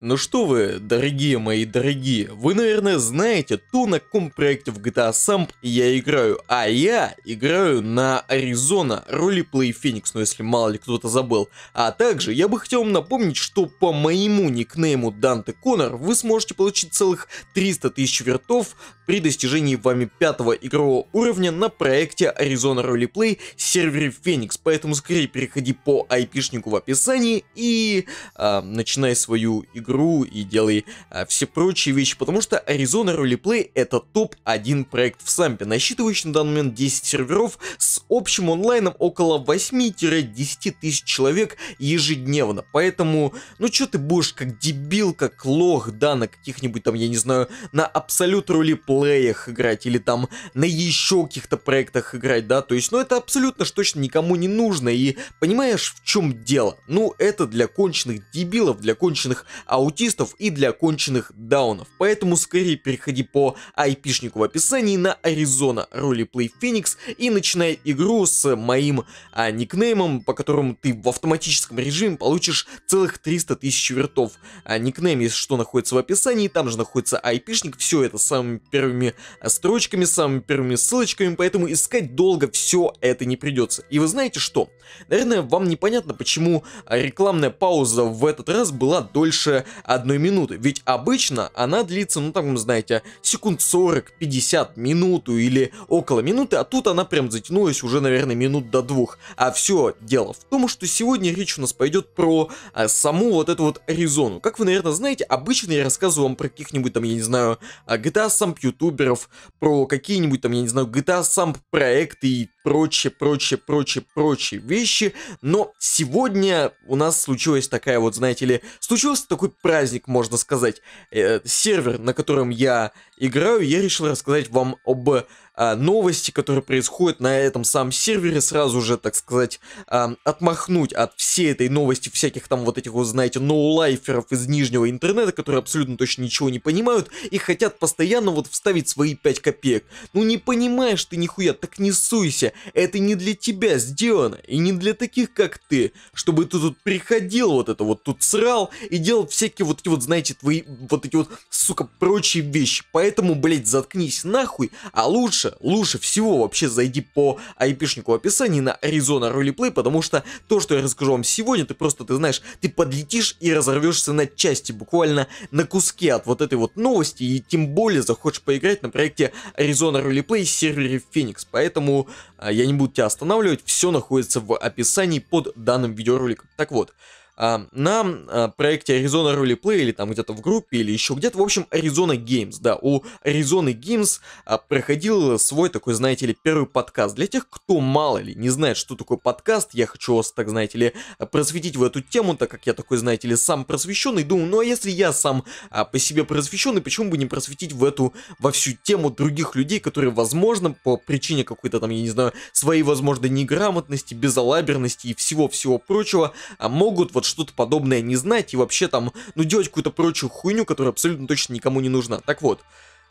Ну что вы, дорогие мои дорогие, вы наверное знаете, то на каком проекте в GTA Samp я играю, а я играю на Arizona Roleplay Phoenix, ну если мало ли кто-то забыл. А также я бы хотел вам напомнить, что по моему никнейму Данте Конор вы сможете получить целых 300 тысяч вертов при достижении вами пятого игрового уровня на проекте Arizona Roleplay сервере Phoenix, поэтому скорее переходи по айпишнику в описании и э, начинай свою игру игру и делай а, все прочие вещи, потому что Arizona Roleplay это топ-1 проект в Сампе, насчитывающий на данный момент 10 серверов с общим онлайном около 8-10 тысяч человек ежедневно, поэтому, ну что ты будешь как дебил, как лох, да, на каких-нибудь там, я не знаю, на абсолют ролеплеях играть или там на еще каких-то проектах играть, да, то есть, ну это абсолютно что точно никому не нужно, и понимаешь, в чем дело? Ну, это для конченых дебилов, для конченых аутсайдеров, аутистов и для конченных даунов. Поэтому скорее переходи по айпишнику в описании на Arizona Roleplay Phoenix и начинай игру с моим а, никнеймом, по которому ты в автоматическом режиме получишь целых 300 тысяч вертов. А, никнейм, если что, находится в описании, там же находится айпишник, все это самыми первыми а, строчками, самыми первыми ссылочками, поэтому искать долго все это не придется. И вы знаете что? Наверное, вам непонятно, почему рекламная пауза в этот раз была дольше одной минуты. Ведь обычно она длится, ну там, знаете, секунд 40-50 минуту или около минуты, а тут она прям затянулась уже, наверное, минут до двух. А все дело в том, что сегодня речь у нас пойдет про а, саму вот эту вот резону. Как вы, наверное, знаете, обычно я рассказываю вам про каких-нибудь там, я не знаю, а, GTA самп ютуберов, про какие-нибудь там, я не знаю, GTA самп проекты и прочее, прочее, прочее, прочие вещи. Но сегодня у нас случилась такая вот, знаете ли, случился такой праздник, можно сказать. Э, сервер, на котором я играю, я решил рассказать вам об а, новости, которые происходят на этом самом сервере, сразу же, так сказать, а, отмахнуть от всей этой новости всяких там вот этих, вот, знаете, ноулайферов из нижнего интернета, которые абсолютно точно ничего не понимают и хотят постоянно вот вставить свои 5 копеек. Ну не понимаешь ты нихуя, так не суйся, это не для тебя сделано и не для таких, как ты, чтобы ты тут приходил вот это вот, тут срал и делал всякие вот эти вот, знаете, твои вот эти вот, сука, прочие вещи. Поэтому, блять, заткнись нахуй, а лучше, лучше всего вообще зайди по айпишнику в описании на Arizona Roleplay, потому что то, что я расскажу вам сегодня, ты просто, ты знаешь, ты подлетишь и разорвешься на части, буквально на куски от вот этой вот новости, и тем более захочешь поиграть на проекте Arizona Roleplay сервере феникс поэтому а, я не буду тебя останавливать, все находится в описании под данным видеороликом. Так вот, на а, проекте Arizona Roleplay или там где-то в группе или еще где-то. В общем, Arizona Games, да, у Arizona Games а, проходил свой такой, знаете ли, первый подкаст. Для тех, кто мало ли не знает, что такое подкаст, я хочу вас, так знаете ли, а, просветить в эту тему, так как я такой, знаете ли, сам просвещенный. Думаю, ну а если я сам по себе просвещенный, почему бы не просветить в эту, во всю тему других людей, которые, возможно, по причине какой-то там, я не знаю, своей, возможно, неграмотности, безалаберности и всего-всего прочего, могут вот что-то подобное не знать и вообще там, ну, делать какую-то прочую хуйню, которая абсолютно точно никому не нужна. Так вот,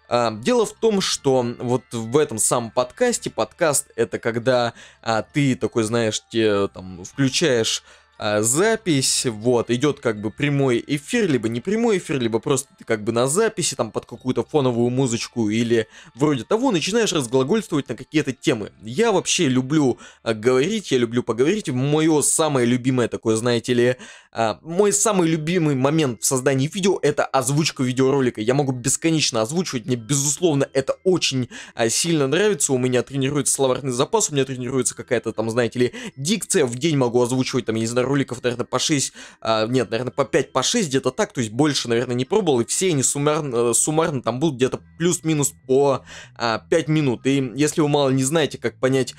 а, дело в том, что вот в этом самом подкасте, подкаст это когда а, ты такой, знаешь, те, там, включаешь а, запись, вот, идет как бы прямой эфир, либо не прямой эфир, либо просто как бы на записи, там под какую-то фоновую музычку или вроде того, начинаешь разглагольствовать на какие-то темы. Я вообще люблю э, говорить, я люблю поговорить, мое самое любимое такое, знаете ли, а, мой самый любимый момент в создании видео это озвучка видеоролика. Я могу бесконечно озвучивать, мне безусловно это очень а, сильно нравится. У меня тренируется словарный запас, у меня тренируется какая-то там, знаете ли, дикция. В день могу озвучивать там, я не знаю, роликов, наверное, по 6, а, нет, наверное, по 5, по 6, где-то так. То есть больше, наверное, не пробовал. И все они суммарно, э, суммарно там будут где-то плюс-минус по 5 минут. И если вы мало не знаете, как понять,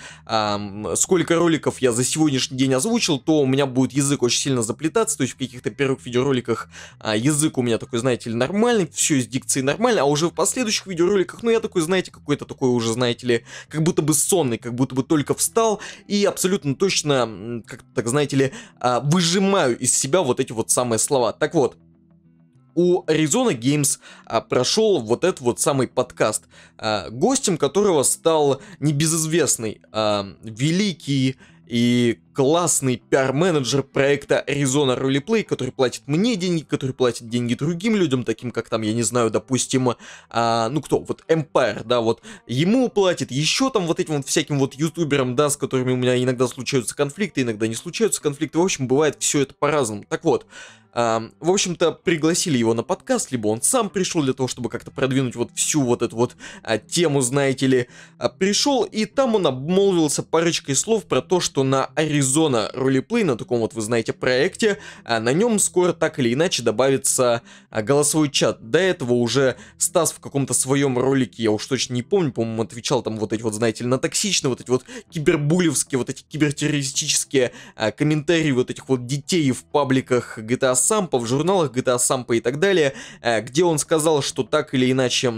сколько роликов я за сегодняшний день озвучил, то у меня будет язык очень сильно заплетать интерпретации, то есть в каких-то первых видеороликах а, язык у меня такой, знаете ли, нормальный, все из дикции нормально, а уже в последующих видеороликах, ну я такой, знаете, какой-то такой уже, знаете ли, как будто бы сонный, как будто бы только встал и абсолютно точно, как так, знаете ли, а, выжимаю из себя вот эти вот самые слова. Так вот, у Arizona Games а, прошел вот этот вот самый подкаст, а, гостем которого стал небезызвестный а, великий и классный пиар-менеджер проекта Arizona Roleplay, который платит мне деньги, который платит деньги другим людям, таким как там, я не знаю, допустим, а, ну кто, вот Empire, да, вот, ему платит, еще там вот этим вот всяким вот ютуберам, да, с которыми у меня иногда случаются конфликты, иногда не случаются конфликты, в общем, бывает все это по-разному. Так вот, в общем-то, пригласили его на подкаст, либо он сам пришел для того, чтобы как-то продвинуть вот всю вот эту вот э, тему, знаете ли, э, пришел, и там он обмолвился парочкой слов про то, что на Arizona Roleplay, на таком вот, вы знаете, проекте, э, на нем скоро так или иначе добавится э, голосовой чат. До этого уже Стас в каком-то своем ролике, я уж точно не помню, по-моему, отвечал там вот эти вот, знаете ли, на токсичные, вот эти вот кибербулевские, вот эти кибертеррористические э, комментарии вот этих вот детей в пабликах GTA Сампа, в журналах GTA а Сампа и так далее, э, где он сказал, что так или иначе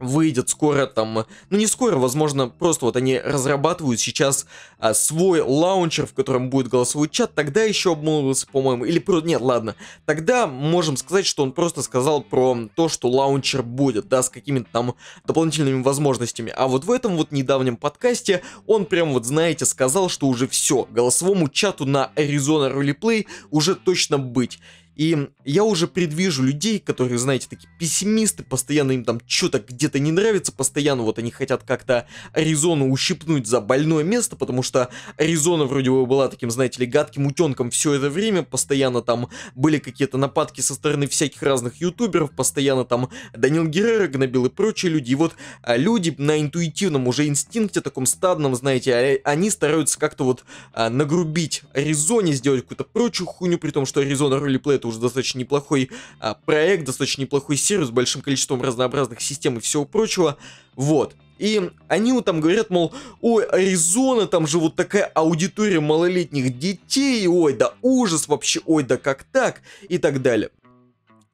выйдет скоро там, ну не скоро, возможно, просто вот они разрабатывают сейчас а, свой лаунчер, в котором будет голосовой чат, тогда еще обмолвился, по-моему, или про... Нет, ладно, тогда можем сказать, что он просто сказал про то, что лаунчер будет, да, с какими-то там дополнительными возможностями, а вот в этом вот недавнем подкасте он прям вот, знаете, сказал, что уже все, голосовому чату на Arizona Roleplay уже точно быть. И я уже предвижу людей, которые, знаете, такие пессимисты, постоянно им там что-то где-то не нравится, постоянно вот они хотят как-то Аризону ущипнуть за больное место, потому что Аризона вроде бы была таким, знаете ли, гадким утенком все это время, постоянно там были какие-то нападки со стороны всяких разных ютуберов, постоянно там Данил Геррера гнобил и прочие люди. И вот а, люди на интуитивном уже инстинкте, таком стадном, знаете, а, они стараются как-то вот а, нагрубить Аризоне, сделать какую-то прочую хуйню, при том, что Аризона ролиплей это уже достаточно неплохой а, проект, достаточно неплохой сервис с большим количеством разнообразных систем и всего прочего. Вот. И они вот там говорят, мол, ой, Аризона, там же вот такая аудитория малолетних детей, ой, да ужас вообще, ой, да как так, и так далее.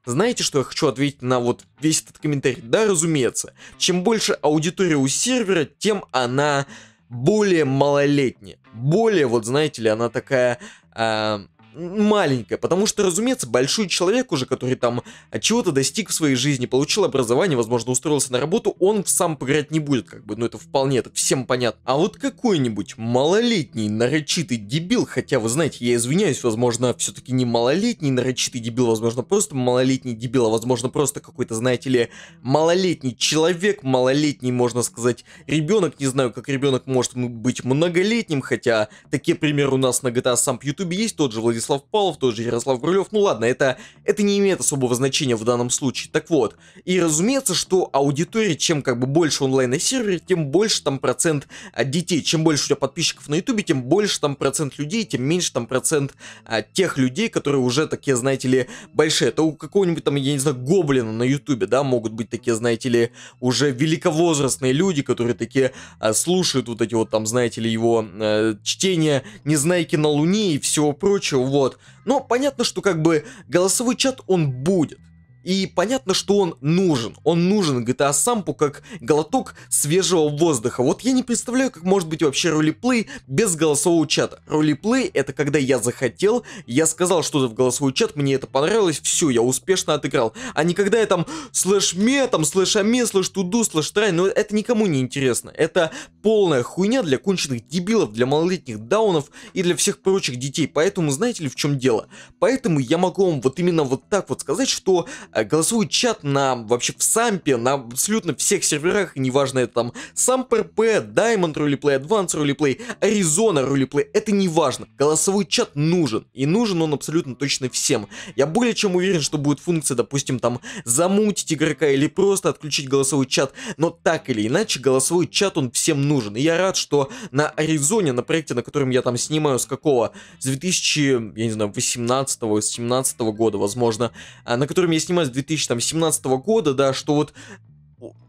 Знаете, что я хочу ответить на вот весь этот комментарий? Да, разумеется. Чем больше аудитория у сервера, тем она более малолетняя. Более, вот знаете ли, она такая... Э, маленькая, потому что, разумеется, большой человек уже, который там чего-то достиг в своей жизни, получил образование, возможно, устроился на работу, он сам играть не будет, как бы, ну это вполне, это всем понятно. А вот какой-нибудь малолетний нарочитый дебил, хотя, вы знаете, я извиняюсь, возможно, все-таки не малолетний нарочитый дебил, возможно, просто малолетний дебил, а возможно, просто какой-то, знаете ли, малолетний человек, малолетний, можно сказать, ребенок, не знаю, как ребенок может быть многолетним, хотя такие примеры у нас на GTA сам в YouTube есть, тот же Владислав Владислав Павлов, тот же Ярослав Грулев, ну ладно, это, это не имеет особого значения в данном случае. Так вот, и разумеется, что аудитория, чем как бы больше онлайн на сервере, тем больше там процент а, детей, чем больше у тебя подписчиков на ютубе, тем больше там процент людей, тем меньше там процент а, тех людей, которые уже такие, знаете ли, большие. Это у какого-нибудь там, я не знаю, гоблина на ютубе, да, могут быть такие, знаете ли, уже великовозрастные люди, которые такие а, слушают вот эти вот там, знаете ли, его а, э, чтения «Незнайки на Луне» и всего прочего, вот. Но понятно, что как бы голосовой чат он будет. И понятно, что он нужен. Он нужен GTA Сампу как глоток свежего воздуха. Вот я не представляю, как может быть вообще ролеплей без голосового чата. Ролеплей это когда я захотел, я сказал что-то в голосовой чат, мне это понравилось, все, я успешно отыграл. А не когда я там слэш ме, там слэш аме, слэш туду, слэш трай, но ну, это никому не интересно. Это полная хуйня для конченых дебилов, для малолетних даунов и для всех прочих детей. Поэтому знаете ли в чем дело? Поэтому я могу вам вот именно вот так вот сказать, что Э, голосовой чат на вообще в сампе, на абсолютно всех серверах, неважно это там сам ПРП, Diamond Roleplay, Advanced Roleplay, Arizona Roleplay, это неважно. Голосовой чат нужен, и нужен он абсолютно точно всем. Я более чем уверен, что будет функция, допустим, там замутить игрока или просто отключить голосовой чат, но так или иначе голосовой чат он всем нужен. И я рад, что на Аризоне, на проекте, на котором я там снимаю, с какого? С 2000, я не знаю, 18-17 года, возможно, а, на котором я снимаю 2017 года, да, что вот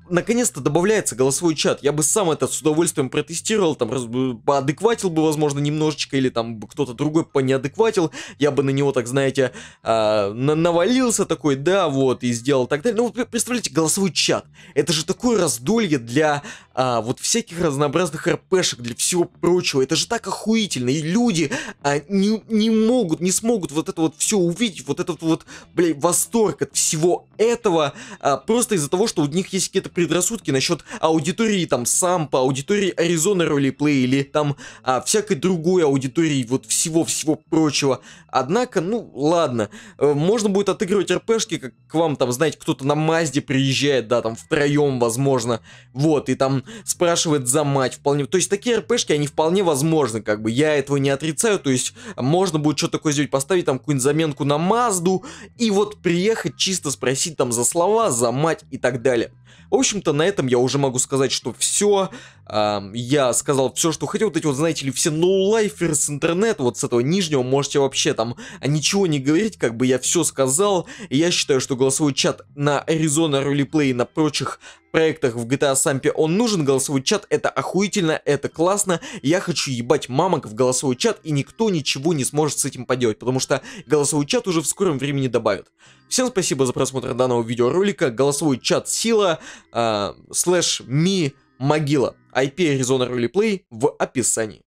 наконец-то добавляется голосовой чат. Я бы сам это с удовольствием протестировал, там раз, поадекватил бы, возможно, немножечко, или там кто-то другой понеадекватил, я бы на него, так знаете, э, навалился такой, да, вот, и сделал так далее. Ну, вот представляете, голосовой чат. Это же такое раздолье для а, вот всяких разнообразных РПшек, для всего прочего. Это же так охуительно. И люди а, не, не могут, не смогут вот это вот все увидеть, вот этот вот, блин восторг от всего этого, а, просто из-за того, что у них есть какие-то предрассудки насчет аудитории там Сампа, аудитории Аризона Ролиплей или там а, всякой другой аудитории, вот всего-всего прочего. Однако, ну ладно, э, можно будет отыгрывать РПшки, как к вам там, знаете, кто-то на Мазде приезжает, да, там втроем, возможно, вот, и там спрашивает за мать вполне. То есть такие РПшки, они вполне возможны, как бы, я этого не отрицаю, то есть можно будет что-то такое сделать, поставить там какую-нибудь заменку на Мазду, и вот приехать чисто спросить там за слова, за мать и так далее. В общем-то, на этом я уже могу сказать, что все. Эм, я сказал все, что хотел. Вот эти вот, знаете ли, все ноулайферы с интернета, вот с этого нижнего, можете вообще там а, ничего не говорить, как бы я все сказал. И я считаю, что голосовой чат на Arizona Roleplay и на прочих проектах в GTA Сампе он нужен, голосовой чат, это охуительно, это классно, я хочу ебать мамок в голосовой чат, и никто ничего не сможет с этим поделать, потому что голосовой чат уже в скором времени добавят. Всем спасибо за просмотр данного видеоролика. Голосовой чат сила, а, слэш ми могила. IP Arizona Roleplay в описании.